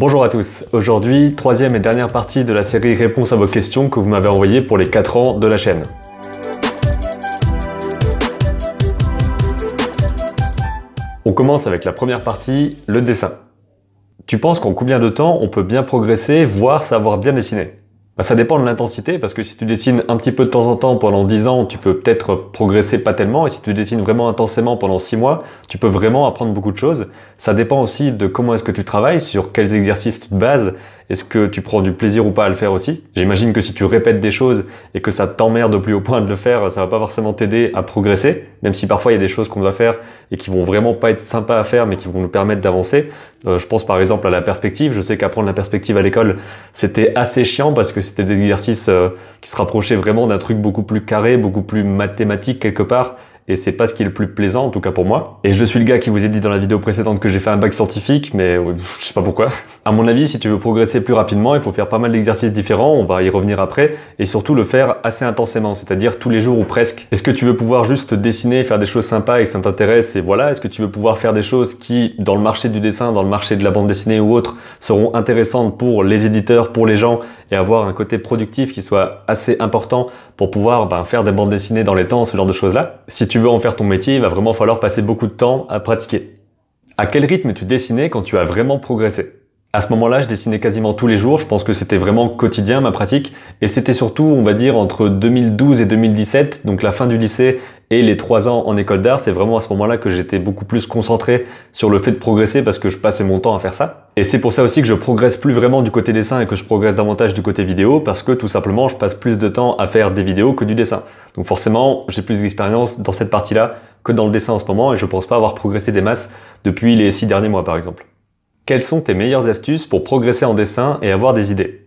Bonjour à tous. Aujourd'hui, troisième et dernière partie de la série Réponse à vos questions que vous m'avez envoyées pour les 4 ans de la chaîne. On commence avec la première partie, le dessin. Tu penses qu'en combien de temps on peut bien progresser, voire savoir bien dessiner bah, ça dépend de l'intensité, parce que si tu dessines un petit peu de temps en temps pendant 10 ans, tu peux peut-être progresser pas tellement, et si tu dessines vraiment intensément pendant 6 mois, tu peux vraiment apprendre beaucoup de choses. Ça dépend aussi de comment est-ce que tu travailles, sur quels exercices tu te bases, est-ce que tu prends du plaisir ou pas à le faire aussi J'imagine que si tu répètes des choses et que ça t'emmerde au plus haut point de le faire, ça va pas forcément t'aider à progresser, même si parfois il y a des choses qu'on doit faire et qui vont vraiment pas être sympas à faire mais qui vont nous permettre d'avancer. Euh, je pense par exemple à la perspective. Je sais qu'apprendre la perspective à l'école, c'était assez chiant parce que c'était des exercices euh, qui se rapprochaient vraiment d'un truc beaucoup plus carré, beaucoup plus mathématique quelque part et c'est pas ce qui est le plus plaisant en tout cas pour moi. Et je suis le gars qui vous ai dit dans la vidéo précédente que j'ai fait un bac scientifique, mais euh, je sais pas pourquoi. À mon avis, si tu veux progresser plus rapidement, il faut faire pas mal d'exercices différents, on va y revenir après, et surtout le faire assez intensément, c'est-à-dire tous les jours ou presque. Est-ce que tu veux pouvoir juste dessiner, faire des choses sympas et que ça t'intéresse et voilà, est-ce que tu veux pouvoir faire des choses qui, dans le marché du dessin, dans le marché de la bande dessinée ou autre, seront intéressantes pour les éditeurs, pour les gens et avoir un côté productif qui soit assez important pour pouvoir ben, faire des bandes dessinées dans les temps, ce genre de choses-là. Si tu veux en faire ton métier, il va vraiment falloir passer beaucoup de temps à pratiquer. À quel rythme tu dessinais quand tu as vraiment progressé à ce moment-là, je dessinais quasiment tous les jours. Je pense que c'était vraiment quotidien ma pratique. Et c'était surtout, on va dire, entre 2012 et 2017, donc la fin du lycée et les trois ans en école d'art, c'est vraiment à ce moment-là que j'étais beaucoup plus concentré sur le fait de progresser parce que je passais mon temps à faire ça. Et c'est pour ça aussi que je progresse plus vraiment du côté dessin et que je progresse davantage du côté vidéo parce que tout simplement, je passe plus de temps à faire des vidéos que du dessin. Donc forcément, j'ai plus d'expérience dans cette partie-là que dans le dessin en ce moment et je pense pas avoir progressé des masses depuis les six derniers mois par exemple. Quelles sont tes meilleures astuces pour progresser en dessin et avoir des idées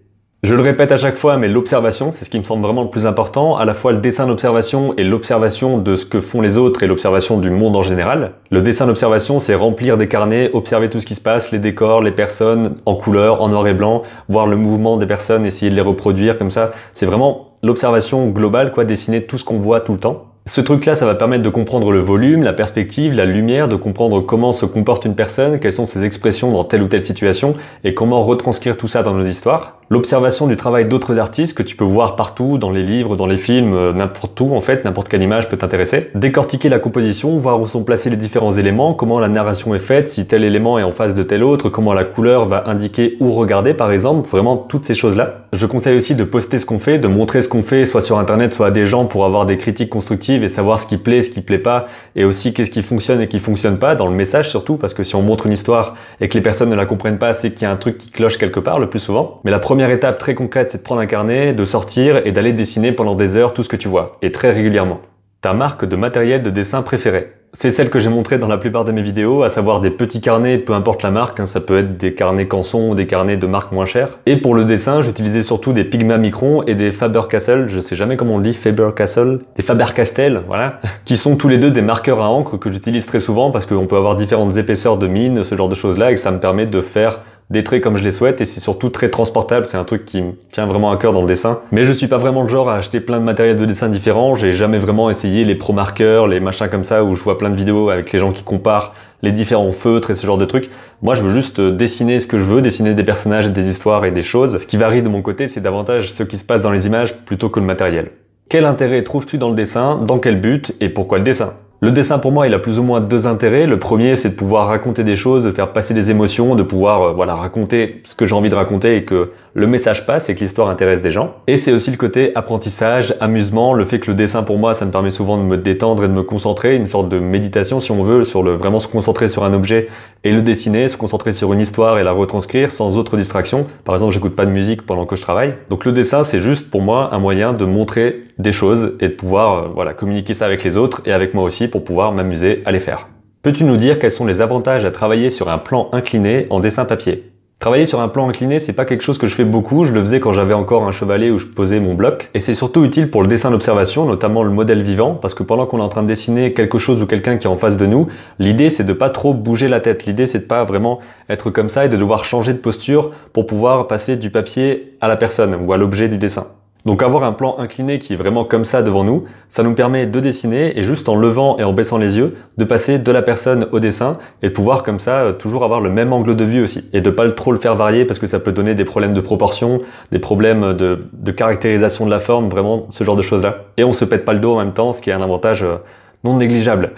je le répète à chaque fois, mais l'observation, c'est ce qui me semble vraiment le plus important, à la fois le dessin d'observation et l'observation de ce que font les autres et l'observation du monde en général. Le dessin d'observation, c'est remplir des carnets, observer tout ce qui se passe, les décors, les personnes, en couleur, en noir et blanc, voir le mouvement des personnes, essayer de les reproduire comme ça. C'est vraiment l'observation globale, quoi, dessiner tout ce qu'on voit tout le temps. Ce truc-là, ça va permettre de comprendre le volume, la perspective, la lumière, de comprendre comment se comporte une personne, quelles sont ses expressions dans telle ou telle situation, et comment retranscrire tout ça dans nos histoires. L'observation du travail d'autres artistes que tu peux voir partout, dans les livres, dans les films, euh, n'importe où en fait, n'importe quelle image peut t'intéresser. Décortiquer la composition, voir où sont placés les différents éléments, comment la narration est faite, si tel élément est en face de tel autre, comment la couleur va indiquer où regarder par exemple, vraiment toutes ces choses-là. Je conseille aussi de poster ce qu'on fait, de montrer ce qu'on fait, soit sur internet, soit à des gens pour avoir des critiques constructives et savoir ce qui plaît, ce qui plaît pas, et aussi qu'est-ce qui fonctionne et qui fonctionne pas dans le message surtout, parce que si on montre une histoire et que les personnes ne la comprennent pas, c'est qu'il y a un truc qui cloche quelque part le plus souvent. Mais la première étape très concrète, c'est de prendre un carnet, de sortir et d'aller dessiner pendant des heures tout ce que tu vois, et très régulièrement. Ta marque de matériel de dessin préféré c'est celle que j'ai montrée dans la plupart de mes vidéos, à savoir des petits carnets, peu importe la marque, hein, ça peut être des carnets Canson ou des carnets de marque moins chères. Et pour le dessin, j'utilisais surtout des Pigma Micron et des Faber-Castell, je sais jamais comment on le dit, Faber-Castell, des Faber-Castell, voilà, qui sont tous les deux des marqueurs à encre que j'utilise très souvent parce qu'on peut avoir différentes épaisseurs de mine, ce genre de choses là, et ça me permet de faire des traits comme je les souhaite et c'est surtout très transportable. C'est un truc qui me tient vraiment à cœur dans le dessin. Mais je suis pas vraiment le genre à acheter plein de matériel de dessin différent, J'ai jamais vraiment essayé les pro marqueurs, les machins comme ça où je vois plein de vidéos avec les gens qui comparent les différents feutres et ce genre de trucs. Moi, je veux juste euh, dessiner ce que je veux, dessiner des personnages, des histoires et des choses. Ce qui varie de mon côté, c'est davantage ce qui se passe dans les images plutôt que le matériel. Quel intérêt trouves-tu dans le dessin Dans quel but Et pourquoi le dessin le dessin pour moi, il a plus ou moins deux intérêts. Le premier, c'est de pouvoir raconter des choses, de faire passer des émotions, de pouvoir euh, voilà raconter ce que j'ai envie de raconter et que le message passe et que l'histoire intéresse des gens. Et c'est aussi le côté apprentissage, amusement, le fait que le dessin pour moi, ça me permet souvent de me détendre et de me concentrer, une sorte de méditation si on veut, sur le vraiment se concentrer sur un objet et le dessiner, se concentrer sur une histoire et la retranscrire sans autre distraction. Par exemple, j'écoute pas de musique pendant que je travaille. Donc le dessin, c'est juste pour moi un moyen de montrer des choses et de pouvoir euh, voilà, communiquer ça avec les autres et avec moi aussi pour pouvoir m'amuser à les faire. Peux-tu nous dire quels sont les avantages à travailler sur un plan incliné en dessin papier Travailler sur un plan incliné, c'est pas quelque chose que je fais beaucoup, je le faisais quand j'avais encore un chevalet où je posais mon bloc. Et c'est surtout utile pour le dessin d'observation, notamment le modèle vivant, parce que pendant qu'on est en train de dessiner quelque chose ou quelqu'un qui est en face de nous, l'idée c'est de pas trop bouger la tête, l'idée c'est de pas vraiment être comme ça et de devoir changer de posture pour pouvoir passer du papier à la personne ou à l'objet du dessin. Donc avoir un plan incliné qui est vraiment comme ça devant nous, ça nous permet de dessiner et juste en levant et en baissant les yeux, de passer de la personne au dessin et de pouvoir comme ça euh, toujours avoir le même angle de vue aussi et de pas trop le faire varier parce que ça peut donner des problèmes de proportion, des problèmes de, de caractérisation de la forme, vraiment ce genre de choses là. Et on se pète pas le dos en même temps, ce qui est un avantage euh, non négligeable.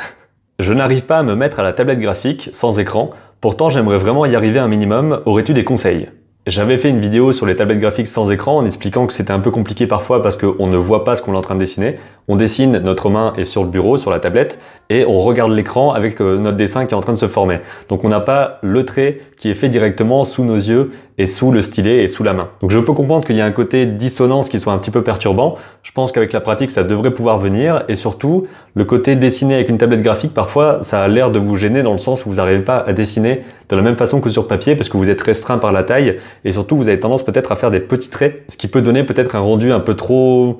Je n'arrive pas à me mettre à la tablette graphique sans écran, pourtant j'aimerais vraiment y arriver un minimum, aurais-tu des conseils j'avais fait une vidéo sur les tablettes graphiques sans écran en expliquant que c'était un peu compliqué parfois parce qu'on ne voit pas ce qu'on est en train de dessiner. On dessine, notre main est sur le bureau, sur la tablette, et on regarde l'écran avec euh, notre dessin qui est en train de se former. Donc on n'a pas le trait qui est fait directement sous nos yeux et sous le stylet et sous la main. Donc je peux comprendre qu'il y a un côté dissonance qui soit un petit peu perturbant. Je pense qu'avec la pratique, ça devrait pouvoir venir. Et surtout, le côté dessiner avec une tablette graphique, parfois, ça a l'air de vous gêner dans le sens où vous n'arrivez pas à dessiner de la même façon que sur papier parce que vous êtes restreint par la taille. Et surtout, vous avez tendance peut-être à faire des petits traits, ce qui peut donner peut-être un rendu un peu trop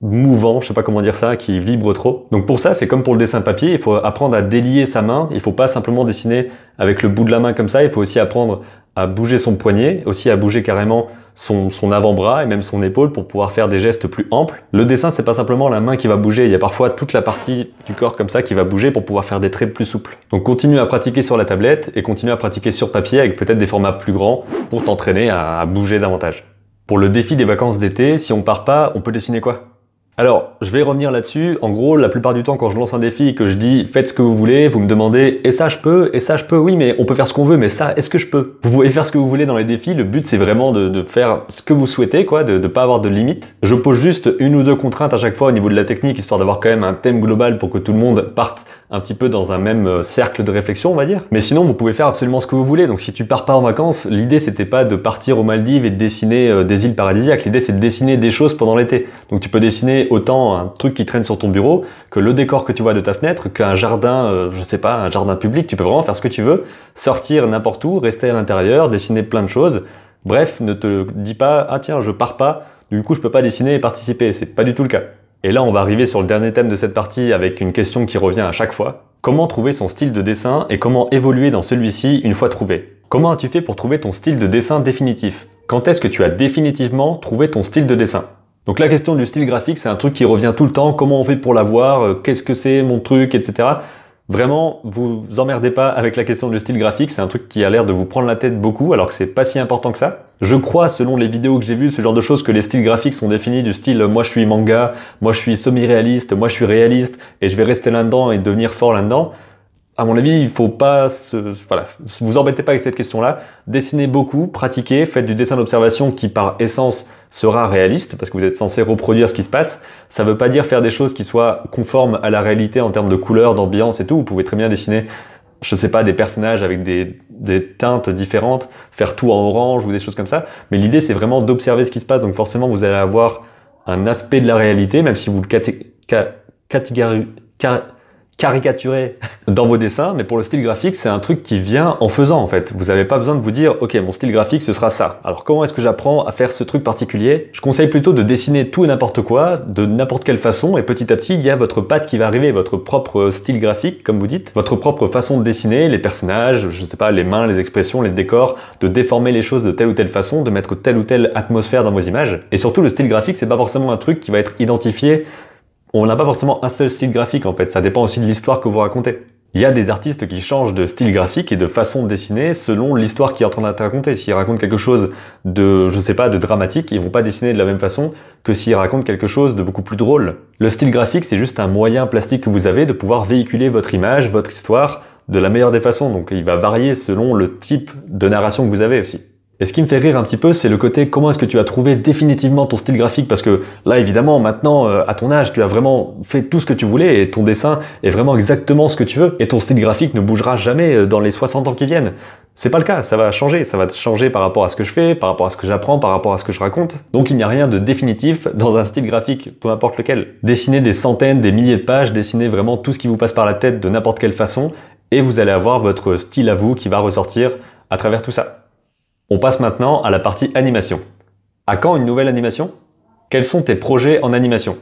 mouvant, je sais pas comment dire ça, qui vibre trop. Donc pour ça, c'est comme pour le dessin papier, il faut apprendre à délier sa main, il faut pas simplement dessiner avec le bout de la main comme ça, il faut aussi apprendre à bouger son poignet, aussi à bouger carrément son, avant-bras et même son épaule pour pouvoir faire des gestes plus amples. Le dessin, c'est pas simplement la main qui va bouger, il y a parfois toute la partie du corps comme ça qui va bouger pour pouvoir faire des traits plus souples. Donc continue à pratiquer sur la tablette et continue à pratiquer sur papier avec peut-être des formats plus grands pour t'entraîner à bouger davantage. Pour le défi des vacances d'été, si on part pas, on peut dessiner quoi alors, je vais revenir là-dessus. En gros, la plupart du temps, quand je lance un défi et que je dis faites ce que vous voulez, vous me demandez et ça je peux, et ça je peux, oui, mais on peut faire ce qu'on veut, mais ça, est-ce que je peux Vous pouvez faire ce que vous voulez dans les défis. Le but, c'est vraiment de, faire ce que vous souhaitez, quoi, de ne pas avoir de limites Je pose juste une ou deux contraintes à chaque fois au niveau de la technique, histoire d'avoir quand même un thème global pour que tout le monde parte un petit peu dans un même euh, cercle de réflexion, on va dire. Mais sinon, vous pouvez faire absolument ce que vous voulez. Donc, si tu pars pas en vacances, l'idée, c'était pas de partir aux Maldives et de dessiner euh, des îles paradisiaques. L'idée, c'est de dessiner des choses pendant l'été. Donc, tu peux dessiner autant un truc qui traîne sur ton bureau que le décor que tu vois de ta fenêtre, qu'un jardin, euh, je sais pas, un jardin public. Tu peux vraiment faire ce que tu veux, sortir n'importe où, rester à l'intérieur, dessiner plein de choses. Bref, ne te dis pas ah tiens je pars pas, du coup je peux pas dessiner et participer. C'est pas du tout le cas. Et là on va arriver sur le dernier thème de cette partie avec une question qui revient à chaque fois. Comment trouver son style de dessin et comment évoluer dans celui-ci une fois trouvé Comment as-tu fait pour trouver ton style de dessin définitif Quand est-ce que tu as définitivement trouvé ton style de dessin donc la question du style graphique, c'est un truc qui revient tout le temps. Comment on fait pour l'avoir euh, Qu'est-ce que c'est mon truc Etc. Vraiment, vous emmerdez pas avec la question du style graphique. C'est un truc qui a l'air de vous prendre la tête beaucoup, alors que c'est pas si important que ça. Je crois, selon les vidéos que j'ai vues, ce genre de choses, que les styles graphiques sont définis du style euh, moi je suis manga, moi je suis semi-réaliste, moi je suis réaliste, et je vais rester là-dedans et devenir fort là-dedans à mon avis, il faut pas se, voilà, vous embêtez pas avec cette question-là. Dessinez beaucoup, pratiquez, faites du dessin d'observation qui par essence sera réaliste parce que vous êtes censé reproduire ce qui se passe. Ça veut pas dire faire des choses qui soient conformes à la réalité en termes de couleurs, d'ambiance et tout. Vous pouvez très bien dessiner, je sais pas, des personnages avec des, teintes différentes, faire tout en orange ou des choses comme ça. Mais l'idée, c'est vraiment d'observer ce qui se passe. Donc forcément, vous allez avoir un aspect de la réalité, même si vous le caricaturé dans vos dessins, mais pour le style graphique, c'est un truc qui vient en faisant en fait. Vous n'avez pas besoin de vous dire, ok, mon style graphique, ce sera ça. Alors comment est-ce que j'apprends à faire ce truc particulier Je conseille plutôt de dessiner tout et n'importe quoi, de n'importe quelle façon, et petit à petit, il y a votre patte qui va arriver, votre propre style graphique, comme vous dites, votre propre façon de dessiner les personnages, je sais pas, les mains, les expressions, les décors, de déformer les choses de telle ou telle façon, de mettre telle ou telle atmosphère dans vos images. Et surtout, le style graphique, c'est pas forcément un truc qui va être identifié on n'a pas forcément un seul style graphique en fait, ça dépend aussi de l'histoire que vous racontez. Il y a des artistes qui changent de style graphique et de façon de dessiner selon l'histoire qui sont en train de raconter. S'ils racontent quelque chose de, je sais pas, de dramatique, ils vont pas dessiner de la même façon que s'ils racontent quelque chose de beaucoup plus drôle. Le style graphique, c'est juste un moyen plastique que vous avez de pouvoir véhiculer votre image, votre histoire, de la meilleure des façons. Donc il va varier selon le type de narration que vous avez aussi. Et ce qui me fait rire un petit peu, c'est le côté comment est-ce que tu as trouvé définitivement ton style graphique parce que là évidemment maintenant euh, à ton âge tu as vraiment fait tout ce que tu voulais et ton dessin est vraiment exactement ce que tu veux et ton style graphique ne bougera jamais euh, dans les 60 ans qui viennent. C'est pas le cas, ça va changer, ça va changer par rapport à ce que je fais, par rapport à ce que j'apprends, par rapport à ce que je raconte. Donc il n'y a rien de définitif dans un style graphique, peu importe lequel. Dessinez des centaines, des milliers de pages, dessinez vraiment tout ce qui vous passe par la tête de n'importe quelle façon et vous allez avoir votre style à vous qui va ressortir à travers tout ça. On passe maintenant à la partie animation. À quand une nouvelle animation Quels sont tes projets en animation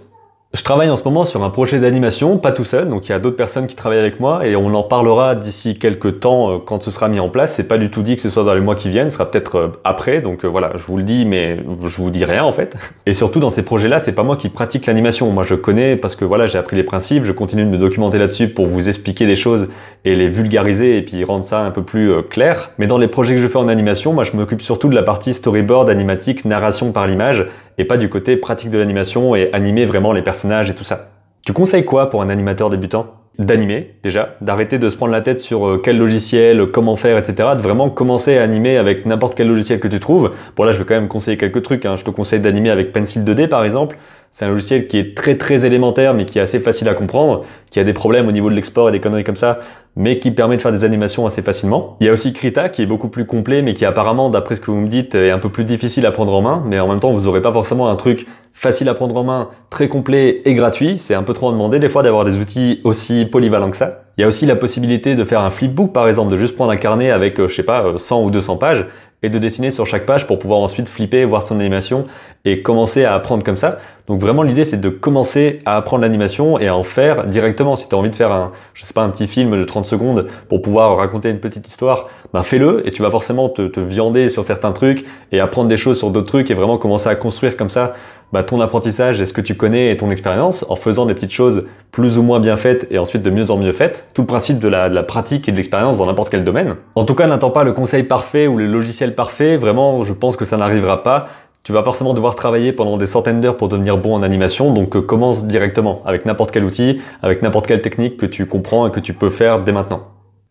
je travaille en ce moment sur un projet d'animation, pas tout seul, donc il y a d'autres personnes qui travaillent avec moi et on en parlera d'ici quelques temps euh, quand ce sera mis en place. C'est pas du tout dit que ce soit dans les mois qui viennent, ce sera peut-être euh, après, donc euh, voilà, je vous le dis, mais je vous dis rien en fait. Et surtout dans ces projets-là, c'est pas moi qui pratique l'animation. Moi je connais parce que voilà, j'ai appris les principes, je continue de me documenter là-dessus pour vous expliquer des choses et les vulgariser et puis rendre ça un peu plus clair. Mais dans les projets que je fais en animation, moi je m'occupe surtout de la partie storyboard, animatique, narration par l'image et pas du côté pratique de l'animation et animer vraiment les personnages et tout ça. Tu conseilles quoi pour un animateur débutant D'animer déjà, d'arrêter de se prendre la tête sur euh, quel logiciel, comment faire, etc. De vraiment commencer à animer avec n'importe quel logiciel que tu trouves. Bon là je vais quand même conseiller quelques trucs, hein. je te conseille d'animer avec Pencil 2D par exemple, c'est un logiciel qui est très très élémentaire mais qui est assez facile à comprendre, qui a des problèmes au niveau de l'export et des conneries comme ça, mais qui permet de faire des animations assez facilement. Il y a aussi Krita qui est beaucoup plus complet mais qui apparemment, d'après ce que vous me dites, est un peu plus difficile à prendre en main, mais en même temps vous n'aurez pas forcément un truc facile à prendre en main, très complet et gratuit. C'est un peu trop en demander des fois d'avoir des outils aussi polyvalents que ça. Il y a aussi la possibilité de faire un flipbook par exemple, de juste prendre un carnet avec, euh, je sais pas, 100 euh, ou 200 pages et de dessiner sur chaque page pour pouvoir ensuite flipper, voir son animation et commencer à apprendre comme ça. Donc vraiment l'idée c'est de commencer à apprendre l'animation et à en faire directement. Si tu as envie de faire un, je sais pas, un petit film de 30 secondes pour pouvoir raconter une petite histoire, ben fais-le et tu vas forcément te, te, viander sur certains trucs et apprendre des choses sur d'autres trucs et vraiment commencer à construire comme ça ben, ton apprentissage et ce que tu connais et ton expérience en faisant des petites choses plus ou moins bien faites et ensuite de mieux en mieux faites. Tout le principe de la, de la pratique et de l'expérience dans n'importe quel domaine. En tout cas, n'attends pas le conseil parfait ou le logiciel parfait. Vraiment, je pense que ça n'arrivera pas. Tu vas forcément devoir travailler pendant des centaines d'heures pour devenir bon en animation, donc euh, commence directement avec n'importe quel outil, avec n'importe quelle technique que tu comprends et que tu peux faire dès maintenant.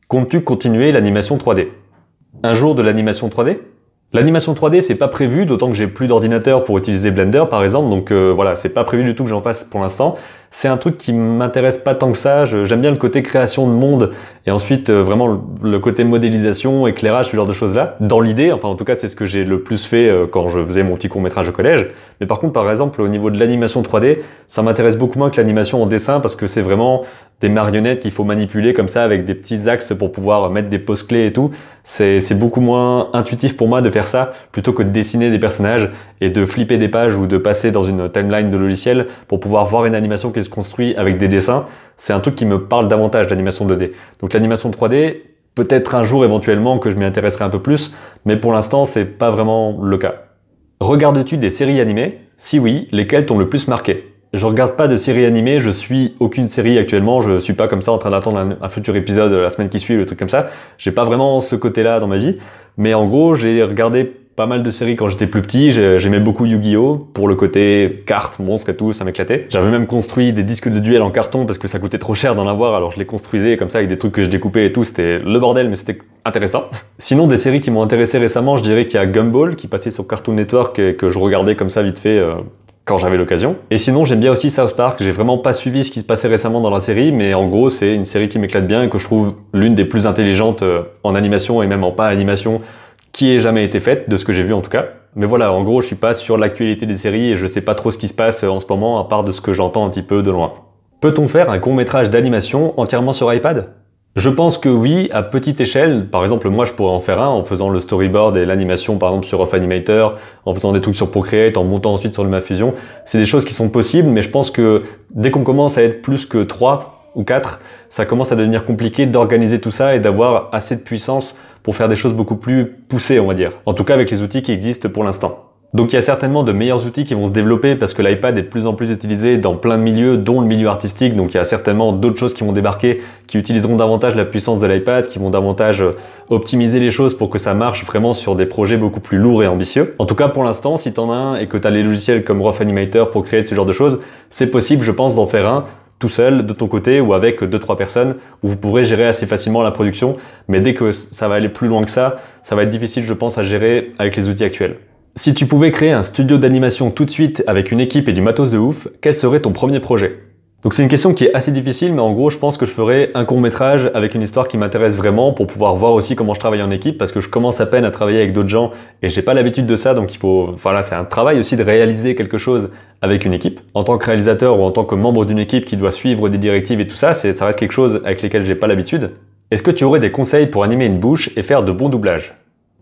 Comptes-tu continuer l'animation 3D Un jour de l'animation 3D L'animation 3D, c'est pas prévu, d'autant que j'ai plus d'ordinateur pour utiliser Blender par exemple, donc euh, voilà, c'est pas prévu du tout que j'en fasse pour l'instant. C'est un truc qui m'intéresse pas tant que ça, j'aime bien le côté création de monde et ensuite, euh, vraiment, le côté modélisation, éclairage, ce genre de choses-là, dans l'idée, enfin en tout cas, c'est ce que j'ai le plus fait euh, quand je faisais mon petit court-métrage au collège. Mais par contre, par exemple, au niveau de l'animation 3D, ça m'intéresse beaucoup moins que l'animation en dessin parce que c'est vraiment des marionnettes qu'il faut manipuler comme ça avec des petits axes pour pouvoir mettre des poses clés et tout. C'est beaucoup moins intuitif pour moi de faire ça plutôt que de dessiner des personnages et de flipper des pages ou de passer dans une timeline de logiciel pour pouvoir voir une animation qui se construit avec des dessins c'est un truc qui me parle davantage, d'animation 2D. Donc l'animation 3D, peut-être un jour éventuellement que je m'y intéresserai un peu plus, mais pour l'instant, c'est pas vraiment le cas. Regardes-tu des séries animées Si oui, lesquelles t'ont le plus marqué je regarde pas de séries animées, je suis aucune série actuellement, je suis pas comme ça en train d'attendre un, un, futur épisode la semaine qui suit, le truc comme ça. J'ai pas vraiment ce côté-là dans ma vie, mais en gros, j'ai regardé pas mal de séries quand j'étais plus petit. J'aimais beaucoup Yu-Gi-Oh! pour le côté cartes, monstres et tout, ça m'éclatait. J'avais même construit des disques de duel en carton parce que ça coûtait trop cher d'en avoir, alors je les construisais comme ça avec des trucs que je découpais et tout. C'était le bordel, mais c'était intéressant. Sinon, des séries qui m'ont intéressé récemment, je dirais qu'il y a Gumball qui passait sur Cartoon Network et que je regardais comme ça vite fait. Euh, quand j'avais l'occasion. Et sinon, j'aime bien aussi South Park. J'ai vraiment pas suivi ce qui se passait récemment dans la série, mais en gros, c'est une série qui m'éclate bien et que je trouve l'une des plus intelligentes euh, en animation et même en pas animation qui ait jamais été faite, de ce que j'ai vu en tout cas. Mais voilà, en gros, je suis pas sur l'actualité des séries et je sais pas trop ce qui se passe euh, en ce moment, à part de ce que j'entends un petit peu de loin. Peut-on faire un court métrage d'animation entièrement sur iPad je pense que oui, à petite échelle. Par exemple, moi, je pourrais en faire un en faisant le storyboard et l'animation, par exemple, sur Off Animator, en faisant des trucs sur Procreate, en montant ensuite sur le Mafusion. C'est des choses qui sont possibles, mais je pense que dès qu'on commence à être plus que 3 ou 4, ça commence à devenir compliqué d'organiser tout ça et d'avoir assez de puissance pour faire des choses beaucoup plus poussées, on va dire. En tout cas avec les outils qui existent pour l'instant. Donc il y a certainement de meilleurs outils qui vont se développer parce que l'iPad est de plus en plus utilisé dans plein de milieux, dont le milieu artistique. Donc il y a certainement d'autres choses qui vont débarquer, qui utiliseront davantage la puissance de l'iPad, qui vont davantage euh, optimiser les choses pour que ça marche vraiment sur des projets beaucoup plus lourds et ambitieux. En tout cas pour l'instant, si t'en as un et que t'as les logiciels comme Rough Animator pour créer ce genre de choses, c'est possible je pense d'en faire un tout seul de ton côté ou avec deux trois personnes où vous pourrez gérer assez facilement la production. Mais dès que ça va aller plus loin que ça, ça va être difficile, je pense, à gérer avec les outils actuels. Si tu pouvais créer un studio d'animation tout de suite avec une équipe et du matos de ouf, quel serait ton premier projet donc c'est une question qui est assez difficile, mais en gros, je pense que je ferai un court métrage avec une histoire qui m'intéresse vraiment pour pouvoir voir aussi comment je travaille en équipe, parce que je commence à peine à travailler avec d'autres gens et j'ai pas l'habitude de ça, donc il faut, c'est un travail aussi de réaliser quelque chose avec une équipe. En tant que réalisateur ou en tant que membre d'une équipe qui doit suivre des directives et tout ça, ça reste quelque chose avec lesquels j'ai pas l'habitude. Est-ce que tu aurais des conseils pour animer une bouche et faire de bons doublages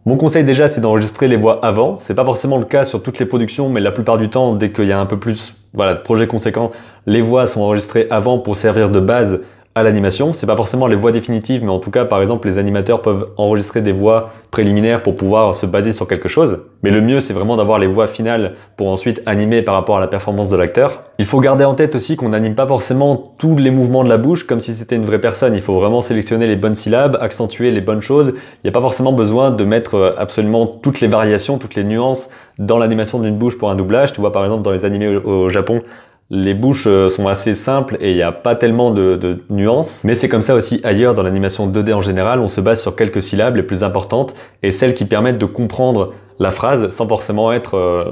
mon conseil déjà, c'est d'enregistrer les voix avant. C'est pas forcément le cas sur toutes les productions, mais la plupart du temps, dès qu'il y a un peu plus voilà, de projets conséquents, les voix sont enregistrées avant pour servir de base à l'animation. C'est pas forcément les voix définitives, mais en tout cas, par exemple, les animateurs peuvent enregistrer des voix préliminaires pour pouvoir se baser sur quelque chose. Mais le mieux, c'est vraiment d'avoir les voix finales pour ensuite animer par rapport à la performance de l'acteur. Il faut garder en tête aussi qu'on n'anime pas forcément tous les mouvements de la bouche comme si c'était une vraie personne. Il faut vraiment sélectionner les bonnes syllabes, accentuer les bonnes choses. Il n'y a pas forcément besoin de mettre euh, absolument toutes les variations, toutes les nuances dans l'animation d'une bouche pour un doublage. Tu vois, par exemple, dans les animés au Japon, les bouches euh, sont assez simples et il n'y a pas tellement de, nuances, mais c'est comme ça aussi ailleurs dans l'animation 2D en général, on se base sur quelques syllabes les plus importantes et celles qui permettent de comprendre la phrase sans forcément être euh,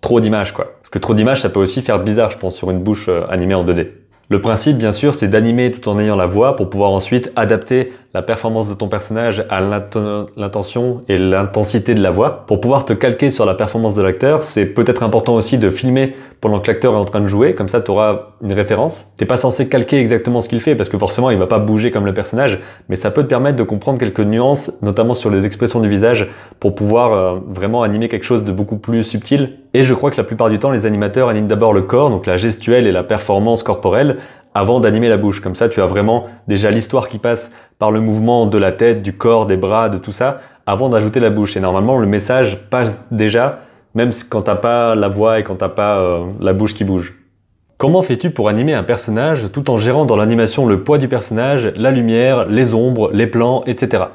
trop d'images quoi. Parce que trop d'images ça peut aussi faire bizarre je pense sur une bouche euh, animée en 2D. Le principe, bien sûr, c'est d'animer tout en ayant la voix pour pouvoir ensuite adapter la performance de ton personnage à l'intention et l'intensité de la voix. Pour pouvoir te calquer sur la performance de l'acteur, c'est peut-être important aussi de filmer pendant que l'acteur est en train de jouer, comme ça tu auras une référence. T'es pas censé calquer exactement ce qu'il fait parce que forcément il va pas bouger comme le personnage, mais ça peut te permettre de comprendre quelques nuances, notamment sur les expressions du visage, pour pouvoir euh, vraiment animer quelque chose de beaucoup plus subtil et je crois que la plupart du temps, les animateurs animent d'abord le corps, donc la gestuelle et la performance corporelle, avant d'animer la bouche. Comme ça, tu as vraiment déjà l'histoire qui passe par le mouvement de la tête, du corps, des bras, de tout ça, avant d'ajouter la bouche. Et normalement, le message passe déjà, même quand t'as pas la voix et quand t'as pas euh, la bouche qui bouge. Comment fais-tu pour animer un personnage tout en gérant dans l'animation le poids du personnage, la lumière, les ombres, les plans, etc.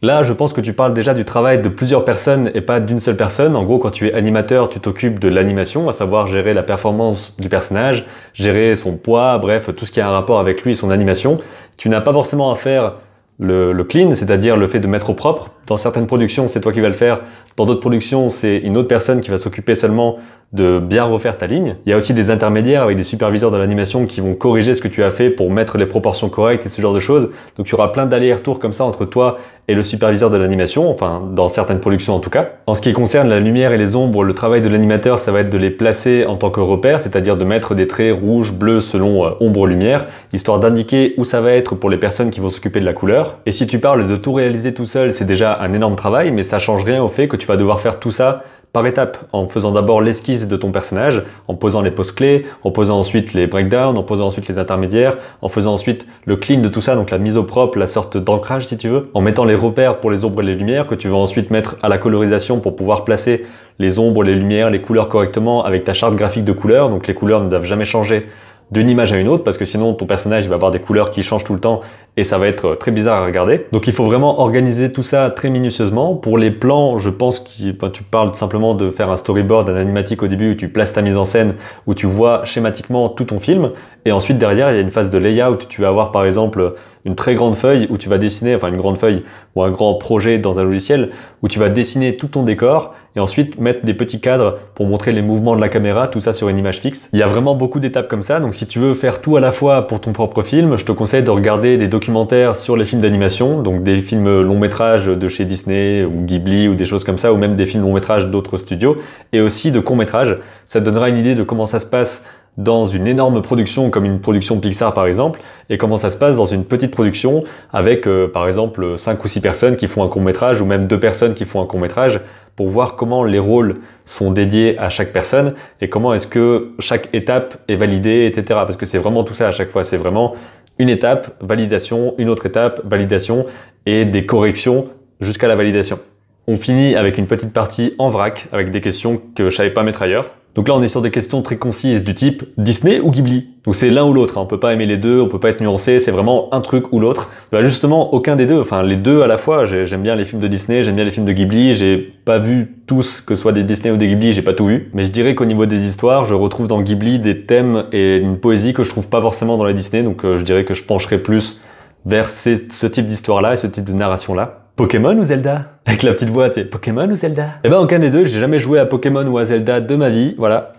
Là, je pense que tu parles déjà du travail de plusieurs personnes et pas d'une seule personne. En gros, quand tu es animateur, tu t'occupes de l'animation, à savoir gérer la performance du personnage, gérer son poids, bref, tout ce qui a un rapport avec lui et son animation. Tu n'as pas forcément à faire le, clean, c'est-à-dire le fait de mettre au propre. Dans certaines productions, c'est toi qui vas le faire. Dans d'autres productions, c'est une autre personne qui va s'occuper seulement de bien refaire ta ligne. Il y a aussi des intermédiaires avec des superviseurs de l'animation qui vont corriger ce que tu as fait pour mettre les proportions correctes et ce genre de choses. Donc, il y aura plein d'allers-retours comme ça entre toi et le superviseur de l'animation, enfin dans certaines productions en tout cas. En ce qui concerne la lumière et les ombres, le travail de l'animateur, ça va être de les placer en tant que repères, c'est-à-dire de mettre des traits rouges, bleus selon euh, ombre-lumière, histoire d'indiquer où ça va être pour les personnes qui vont s'occuper de la couleur. Et si tu parles de tout réaliser tout seul, c'est déjà un énorme travail, mais ça change rien au fait que tu vas devoir faire tout ça étape en faisant d'abord l'esquisse de ton personnage, en posant les poses clés, en posant ensuite les breakdowns, en posant ensuite les intermédiaires, en faisant ensuite le clean de tout ça, donc la mise au propre, la sorte d'ancrage si tu veux, en mettant les repères pour les ombres et les lumières que tu vas ensuite mettre à la colorisation pour pouvoir placer les ombres, les lumières, les couleurs correctement avec ta charte graphique de couleurs, donc les couleurs ne doivent jamais changer d'une image à une autre parce que sinon ton personnage va avoir des couleurs qui changent tout le temps et ça va être euh, très bizarre à regarder. Donc il faut vraiment organiser tout ça très minutieusement. Pour les plans, je pense que ben, tu parles simplement de faire un storyboard, un animatique au début où tu places ta mise en scène, où tu vois schématiquement tout ton film et ensuite, derrière, il y a une phase de layout. Tu vas avoir, par exemple, une très grande feuille où tu vas dessiner, enfin une grande feuille ou un grand projet dans un logiciel, où tu vas dessiner tout ton décor et ensuite mettre des petits cadres pour montrer les mouvements de la caméra, tout ça sur une image fixe. Il y a vraiment beaucoup d'étapes comme ça. Donc si tu veux faire tout à la fois pour ton propre film, je te conseille de regarder des documentaires sur les films d'animation, donc des films long métrages de chez Disney ou Ghibli ou des choses comme ça, ou même des films long métrages d'autres studios, et aussi de courts métrages. Ça te donnera une idée de comment ça se passe dans une énorme production comme une production Pixar par exemple et comment ça se passe dans une petite production avec euh, par exemple 5 ou 6 personnes qui font un court métrage ou même 2 personnes qui font un court métrage pour voir comment les rôles sont dédiés à chaque personne et comment est-ce que chaque étape est validée etc parce que c'est vraiment tout ça à chaque fois c'est vraiment une étape validation une autre étape validation et des corrections jusqu'à la validation. On finit avec une petite partie en vrac avec des questions que je savais pas mettre ailleurs donc là, on est sur des questions très concises du type Disney ou Ghibli. Donc c'est l'un ou l'autre. Hein. On peut pas aimer les deux, on peut pas être nuancé. C'est vraiment un truc ou l'autre. Bah justement, aucun des deux. Enfin, les deux à la fois. J'aime bien les films de Disney, j'aime bien les films de Ghibli. J'ai pas vu tous, que ce soit des Disney ou des Ghibli, j'ai pas tout vu. Mais je dirais qu'au niveau des histoires, je retrouve dans Ghibli des thèmes et une poésie que je trouve pas forcément dans les Disney. Donc euh, je dirais que je pencherai plus vers ce type d'histoire-là et ce type de narration-là. Pokémon ou Zelda Avec la petite voix, tu Pokémon ou Zelda Eh ben aucun des deux, j'ai jamais joué à Pokémon ou à Zelda de ma vie, voilà.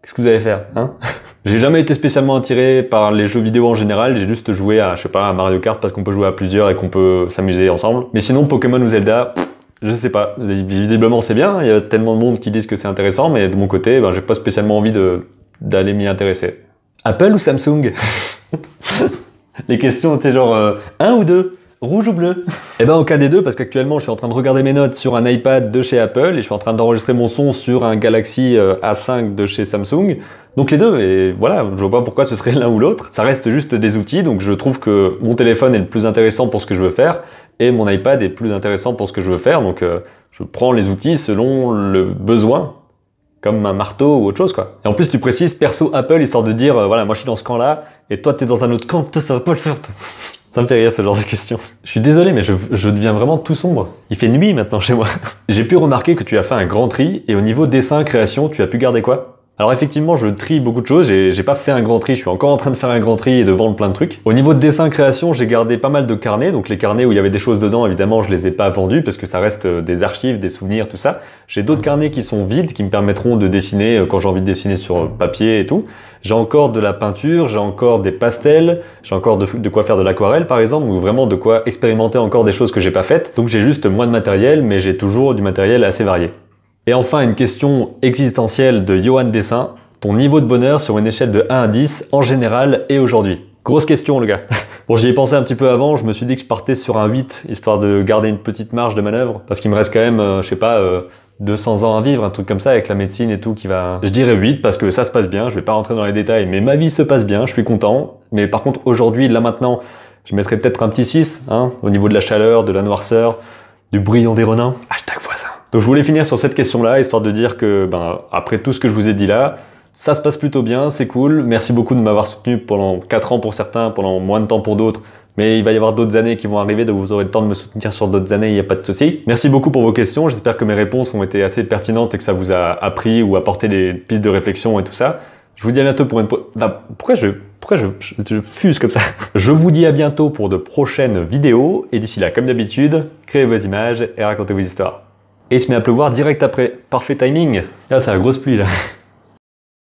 Qu'est-ce que vous allez faire, hein J'ai jamais été spécialement attiré par les jeux vidéo en général, j'ai juste joué à, je sais pas, à Mario Kart parce qu'on peut jouer à plusieurs et qu'on peut s'amuser ensemble. Mais sinon, Pokémon ou Zelda, je sais pas. Visiblement, c'est bien, il y a tellement de monde qui disent que c'est intéressant, mais de mon côté, ben, j'ai pas spécialement envie d'aller m'y intéresser. Apple ou Samsung Les questions, tu genre, euh, un ou deux Rouge ou bleu Eh ben cas des deux parce qu'actuellement je suis en train de regarder mes notes sur un iPad de chez Apple et je suis en train d'enregistrer mon son sur un Galaxy euh, A5 de chez Samsung. Donc les deux et voilà, je vois pas pourquoi ce serait l'un ou l'autre. Ça reste juste des outils donc je trouve que mon téléphone est le plus intéressant pour ce que je veux faire et mon iPad est plus intéressant pour ce que je veux faire donc euh, je prends les outils selon le besoin comme un marteau ou autre chose quoi. Et en plus tu précises perso Apple histoire de dire euh, voilà, moi je suis dans ce camp là et toi t'es dans un autre camp, ça va pas le faire. Ça me fait rire ce genre de questions. Je suis désolé, mais je, je deviens vraiment tout sombre. Il fait nuit maintenant chez moi. J'ai pu remarquer que tu as fait un grand tri et au niveau dessin, création, tu as pu garder quoi alors effectivement, je trie beaucoup de choses, j'ai pas fait un grand tri, je suis encore en train de faire un grand tri et de vendre plein de trucs. Au niveau de dessin création, j'ai gardé pas mal de carnets, donc les carnets où il y avait des choses dedans, évidemment, je les ai pas vendus parce que ça reste euh, des archives, des souvenirs, tout ça. J'ai d'autres mmh. carnets qui sont vides, qui me permettront de dessiner euh, quand j'ai envie de dessiner sur euh, papier et tout. J'ai encore de la peinture, j'ai encore des pastels, j'ai encore de, quoi faire de l'aquarelle par exemple, ou vraiment de quoi expérimenter encore des choses que j'ai pas faites. Donc j'ai juste moins de matériel, mais j'ai toujours du matériel assez varié. Et enfin, une question existentielle de Johan Dessin. Ton niveau de bonheur sur une échelle de 1 à 10 en général et aujourd'hui Grosse question, le gars. bon, j'y ai pensé un petit peu avant, je me suis dit que je partais sur un 8, histoire de garder une petite marge de manœuvre, parce qu'il me reste quand même, euh, je sais pas, 200 euh, ans à vivre, un truc comme ça, avec la médecine et tout qui va... Je dirais 8, parce que ça se passe bien, je vais pas rentrer dans les détails, mais ma vie se passe bien, je suis content. Mais par contre, aujourd'hui, là maintenant, je mettrais peut-être un petit 6, hein, au niveau de la chaleur, de la noirceur, du brillant environnant Hashtag fois donc je voulais finir sur cette question-là, histoire de dire que, ben, après tout ce que je vous ai dit là, ça se passe plutôt bien, c'est cool. Merci beaucoup de m'avoir soutenu pendant 4 ans pour certains, pendant moins de temps pour d'autres. Mais il va y avoir d'autres années qui vont arriver, donc vous aurez le temps de me soutenir sur d'autres années, il n'y a pas de souci. Merci beaucoup pour vos questions, j'espère que mes réponses ont été assez pertinentes et que ça vous a appris ou apporté des pistes de réflexion et tout ça. Je vous dis à bientôt pour une... pourquoi je... Pourquoi je fuse comme ça Je vous dis à bientôt pour de prochaines vidéos, et d'ici là, comme d'habitude, créez vos images et racontez vos histoires. Et il se met à pleuvoir direct après. Parfait timing. Là, c'est la grosse pluie, là.